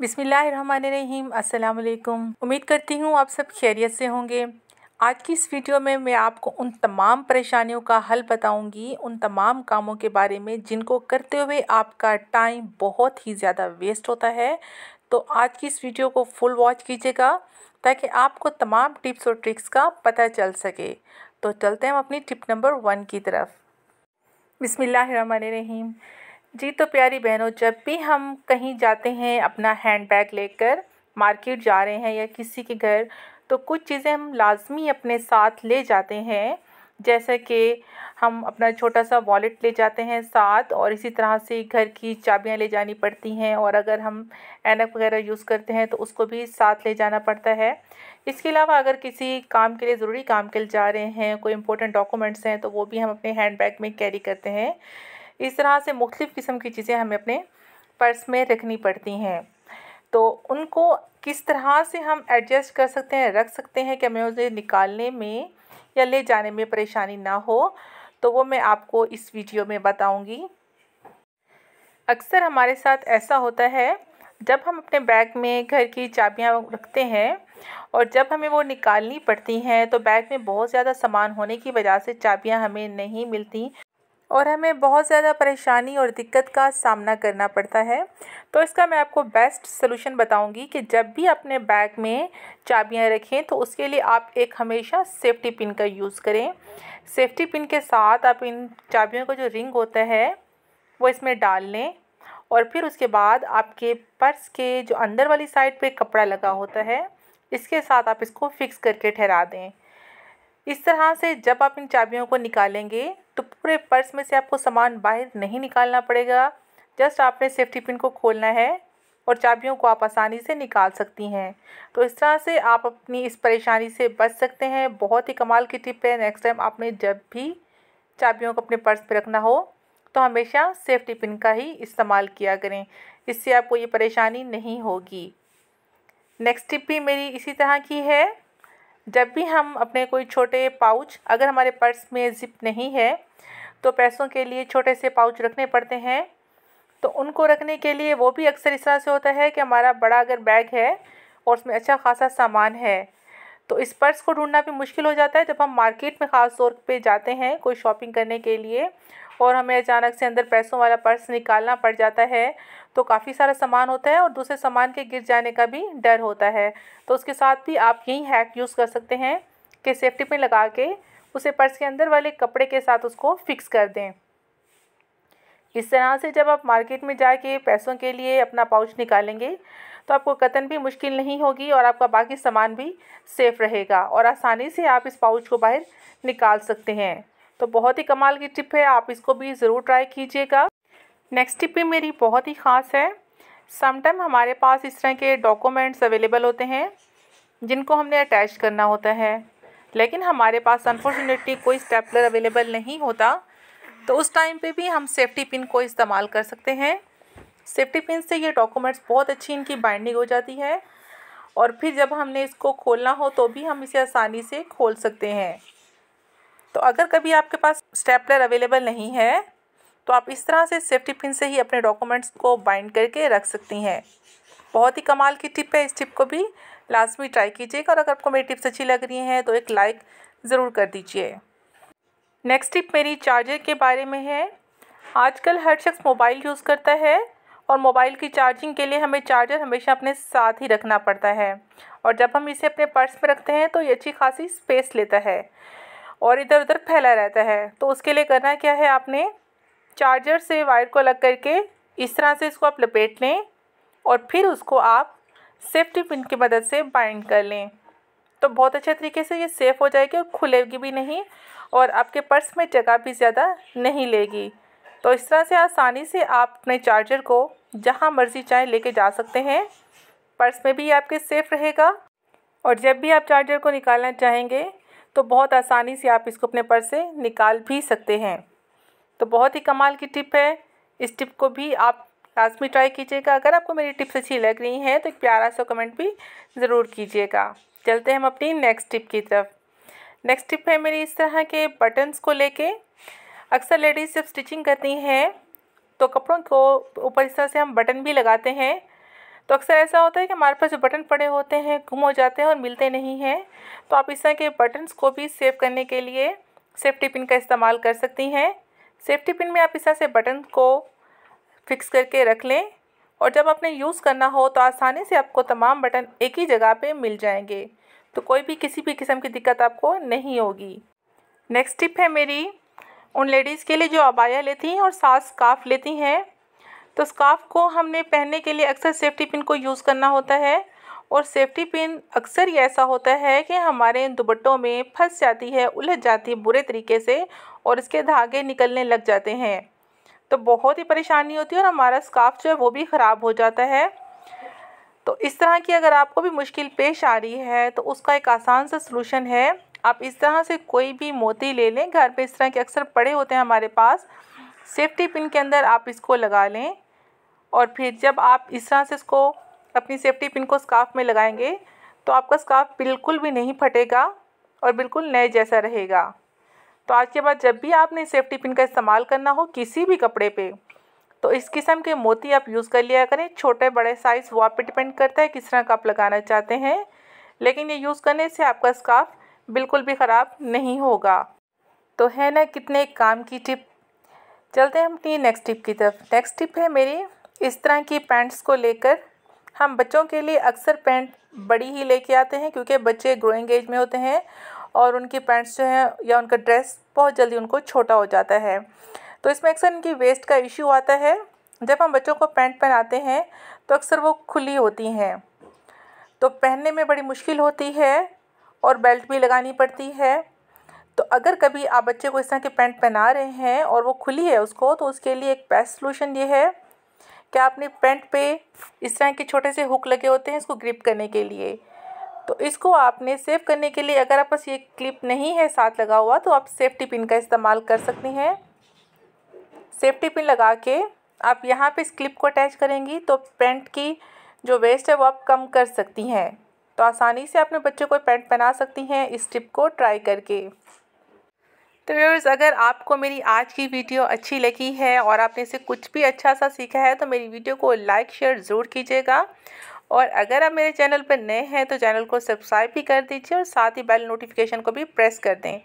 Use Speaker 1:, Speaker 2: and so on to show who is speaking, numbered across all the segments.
Speaker 1: बिसमीम् अल्लाम उम्मीद करती हूँ आप सब खैरियत से होंगे आज की इस वीडियो में मैं आपको उन तमाम परेशानियों का हल बताऊंगी उन तमाम कामों के बारे में जिनको करते हुए आपका टाइम बहुत ही ज़्यादा वेस्ट होता है तो आज की इस वीडियो को फुल वॉच कीजिएगा ताकि आपको तमाम टिप्स और ट्रिक्स का पता चल सके तो चलते हैं हम अपनी टिप नंबर वन की तरफ बिसमीम जी तो प्यारी बहनों जब भी हम कहीं जाते हैं अपना हैंड बैग लेकर मार्केट जा रहे हैं या किसी के घर तो कुछ चीज़ें हम लाजमी अपने साथ ले जाते हैं जैसे कि हम अपना छोटा सा वॉलेट ले जाते हैं साथ और इसी तरह से घर की चाबियां ले जानी पड़ती हैं और अगर हम ऐनक वगैरह यूज़ करते हैं तो उसको भी साथ ले जाना पड़ता है इसके अलावा अगर किसी काम के लिए ज़रूरी काम के लिए जा रहे हैं कोई इंपॉर्टेंट डॉक्यूमेंट्स हैं तो वो भी हम अपने हैंड बैग में कैरी करते हैं इस तरह से मुख्तफ़ किस्म की चीज़ें हमें अपने पर्स में रखनी पड़ती हैं तो उनको किस तरह से हम एडजस्ट कर सकते हैं रख सकते हैं कि हमें उसे निकालने में या ले जाने में परेशानी ना हो तो वो मैं आपको इस वीडियो में बताऊंगी अक्सर हमारे साथ ऐसा होता है जब हम अपने बैग में घर की चाबियाँ रखते हैं और जब हमें वो निकालनी पड़ती हैं तो बैग में बहुत ज़्यादा सामान होने की वजह से चाबियाँ हमें नहीं मिलती और हमें बहुत ज़्यादा परेशानी और दिक्कत का सामना करना पड़ता है तो इसका मैं आपको बेस्ट सलूशन बताऊंगी कि जब भी अपने बैग में चाबियां रखें तो उसके लिए आप एक हमेशा सेफ्टी पिन का यूज़ करें सेफ्टी पिन के साथ आप इन चाबियों का जो रिंग होता है वो इसमें डाल लें और फिर उसके बाद आपके पर्स के जो अंदर वाली साइड पर कपड़ा लगा होता है इसके साथ आप इसको फिक्स करके ठहरा दें इस तरह से जब आप इन चाबियों को निकालेंगे तो पूरे पर्स में से आपको सामान बाहर नहीं निकालना पड़ेगा जस्ट आपने सेफ्टी पिन को खोलना है और चाबियों को आप आसानी से निकाल सकती हैं तो इस तरह से आप अपनी इस परेशानी से बच सकते हैं बहुत ही कमाल की टिप है नेक्स्ट टाइम आपने जब भी चाबियों को अपने पर्स पर रखना हो तो हमेशा सेफ्टी पिन का ही इस्तेमाल किया करें इससे आपको ये परेशानी नहीं होगी नेक्स्ट टिप भी मेरी इसी तरह की है जब भी हम अपने कोई छोटे पाउच अगर हमारे पर्स में ज़िप नहीं है तो पैसों के लिए छोटे से पाउच रखने पड़ते हैं तो उनको रखने के लिए वो भी अक्सर इस तरह से होता है कि हमारा बड़ा अगर बैग है और उसमें अच्छा खासा सामान है तो इस पर्स को ढूंढना भी मुश्किल हो जाता है जब हम मार्केट में ख़ास तौर पे जाते हैं कोई शॉपिंग करने के लिए और हमें अचानक से अंदर पैसों वाला पर्स निकालना पड़ जाता है तो काफ़ी सारा सामान होता है और दूसरे सामान के गिर जाने का भी डर होता है तो उसके साथ भी आप यही हैक यूज़ कर सकते हैं कि सेफ्टी पिन लगा के उसे पर्स के अंदर वाले कपड़े के साथ उसको फिक्स कर दें इस तरह से जब आप मार्केट में जाके पैसों के लिए अपना पाउच निकालेंगे तो आपको कतन भी मुश्किल नहीं होगी और आपका बाकी सामान भी सेफ़ रहेगा और आसानी से आप इस पाउच को बाहर निकाल सकते हैं तो बहुत ही कमाल की टिप है आप इसको भी ज़रूर ट्राई कीजिएगा नेक्स्ट टिप भी मेरी बहुत ही ख़ास है समटाइम हमारे पास इस तरह के डॉक्यूमेंट्स अवेलेबल होते हैं जिनको हमने अटैच करना होता है लेकिन हमारे पास अनफॉर्चुनेटली कोई स्टेपलर अवेलेबल नहीं होता तो उस टाइम पे भी हम सेफ्टी पिन को इस्तेमाल कर सकते हैं सेफ्टी पिन से ये डॉक्यूमेंट्स बहुत अच्छी इनकी बाइंडिंग हो जाती है और फिर जब हमने इसको खोलना हो तो भी हम इसे आसानी से खोल सकते हैं तो अगर कभी आपके पास स्टेपलर अवेलेबल नहीं है तो आप इस तरह से सेफ्टी पिन से ही अपने डॉक्यूमेंट्स को बाइंड करके रख सकती हैं बहुत ही कमाल की टिप है इस टिप को भी लाजमी ट्राई कीजिएगा और अगर आपको मेरी टिप्स अच्छी लग रही हैं तो एक लाइक ज़रूर कर दीजिए नेक्स्ट टिप मेरी चार्जर के बारे में है आजकल हर शख्स मोबाइल यूज़ करता है और मोबाइल की चार्जिंग के लिए हमें चार्जर हमेशा अपने साथ ही रखना पड़ता है और जब हम इसे अपने पर्स में रखते हैं तो ये अच्छी खासी स्पेस लेता है और इधर उधर फैला रहता है तो उसके लिए करना क्या है आपने चार्जर से वायर को अलग करके इस तरह से इसको आप लपेट लें और फिर उसको आप सेफ्टी पिन की मदद से बाइंड कर लें तो बहुत अच्छे तरीके से ये सेफ़ हो जाएगी और खुलेगी भी नहीं और आपके पर्स में जगह भी ज़्यादा नहीं लेगी तो इस तरह से आसानी से आप अपने चार्जर को जहाँ मर्ज़ी चाहे लेके जा सकते हैं पर्स में भी आपके सेफ़ रहेगा और जब भी आप चार्जर को निकालना चाहेंगे तो बहुत आसानी से आप इसको अपने पर्स से निकाल भी सकते हैं तो बहुत ही कमाल की टिप है इस टिप को भी आप लास्ट ट्राई कीजिएगा अगर आपको मेरी टिप्स अच्छी लग रही हैं तो एक प्यारा सा कमेंट भी ज़रूर कीजिएगा चलते हैं हम अपनी नेक्स्ट टिप की तरफ नेक्स्ट टिप है मेरी इस तरह के बटन्स को लेके अक्सर लेडीज़ जब स्टिचिंग करती हैं तो कपड़ों को ऊपर इस तरह से हम बटन भी लगाते हैं तो अक्सर ऐसा होता है कि हमारे पास जो बटन पड़े होते हैं गुम हो जाते हैं और मिलते नहीं हैं तो आप इस तरह के बटन्स को भी सेव करने के लिए सेफ्टी पिन का इस्तेमाल कर सकती हैं सेफ्टी पिन में आप इस तरह से बटन को फिक्स करके रख लें और जब आपने यूज़ करना हो तो आसानी से आपको तमाम बटन एक ही जगह पे मिल जाएंगे तो कोई भी किसी भी किस्म की दिक्कत आपको नहीं होगी नेक्स्ट टिप है मेरी उन लेडीज़ के लिए जो अबाया लेती हैं और सास काफ लेती हैं तो स्काफ को हमने पहनने के लिए अक्सर सेफ्टी पिन को यूज़ करना होता है और सेफ्टी पिन अक्सर ये ऐसा होता है कि हमारे इन दुपट्टों में फंस जाती है उलझ जाती है बुरे तरीके से और इसके धागे निकलने लग जाते हैं तो बहुत ही परेशानी होती है और हमारा स्काफ जो है वो भी ख़राब हो जाता है तो इस तरह की अगर आपको भी मुश्किल पेश आ रही है तो उसका एक आसान सा सलूशन है आप इस तरह से कोई भी मोती ले लें घर पे इस तरह के अक्सर पड़े होते हैं हमारे पास सेफ्टी पिन के अंदर आप इसको लगा लें और फिर जब आप इस तरह से इसको अपनी सेफ्टी पिन को स्काफ में लगाएंगे तो आपका स्काफ बिल्कुल भी नहीं फटेगा और बिल्कुल नए जैसा रहेगा तो आज के बाद जब भी आपने सेफ्टी पिन का इस्तेमाल करना हो किसी भी कपड़े पे तो इस किस्म के मोती आप यूज़ कर लिया करें छोटे बड़े साइज़ वो आप पर डिपेंड करता है किस तरह का आप लगाना चाहते हैं लेकिन ये यूज़ करने से आपका स्काफ बिल्कुल भी ख़राब नहीं होगा तो है ना कितने काम की टिप चलते हैं अपनी नेक्स्ट टिप की तरफ नेक्स्ट टिप है मेरी इस तरह की पैंट्स को लेकर हम बच्चों के लिए अक्सर पैंट बड़ी ही लेके आते हैं क्योंकि बच्चे ग्रोइंग एज में होते हैं और उनकी पैंट्स जो हैं या उनका ड्रेस बहुत जल्दी उनको छोटा हो जाता है तो इसमें अक्सर इनकी वेस्ट का इश्यू आता है जब हम बच्चों को पैंट पहनाते हैं तो अक्सर वो खुली होती हैं तो पहनने में बड़ी मुश्किल होती है और बेल्ट भी लगानी पड़ती है तो अगर कभी आप बच्चे को इस तरह की पैंट पहना रहे हैं और वो खुली है उसको तो उसके लिए एक बेस्ट सोलूशन ये है क्या आपने पेंट पे इस तरह के छोटे से हुक लगे होते हैं इसको ग्रिप करने के लिए तो इसको आपने सेव करने के लिए अगर आप पास ये क्लिप नहीं है साथ लगा हुआ तो आप सेफ्टी पिन का इस्तेमाल कर सकते हैं सेफ्टी पिन लगा के आप यहाँ पे इस क्लिप को अटैच करेंगी तो पेंट की जो वेस्ट है वो आप कम कर सकती हैं तो आसानी से अपने बच्चों को पेंट पहना सकती हैं इस टिप को ट्राई करके तो व्यवर्स अगर आपको मेरी आज की वीडियो अच्छी लगी है और आपने इसे कुछ भी अच्छा सा सीखा है तो मेरी वीडियो को लाइक शेयर ज़रूर कीजिएगा और अगर आप मेरे चैनल पर नए हैं तो चैनल को सब्सक्राइब भी कर दीजिए और साथ ही बेल नोटिफिकेशन को भी प्रेस कर दें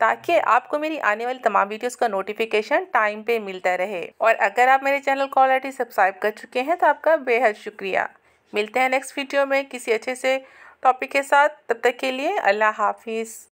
Speaker 1: ताकि आपको मेरी आने वाली तमाम वीडियोस का नोटिफिकेशन टाइम पे मिलता रहे और अगर आप मेरे चैनल को ऑलरेडी सब्सक्राइब कर चुके हैं तो आपका बेहद शुक्रिया मिलते हैं नेक्स्ट वीडियो में किसी अच्छे से टॉपिक के साथ तब तक के लिए अल्लाह हाफिज़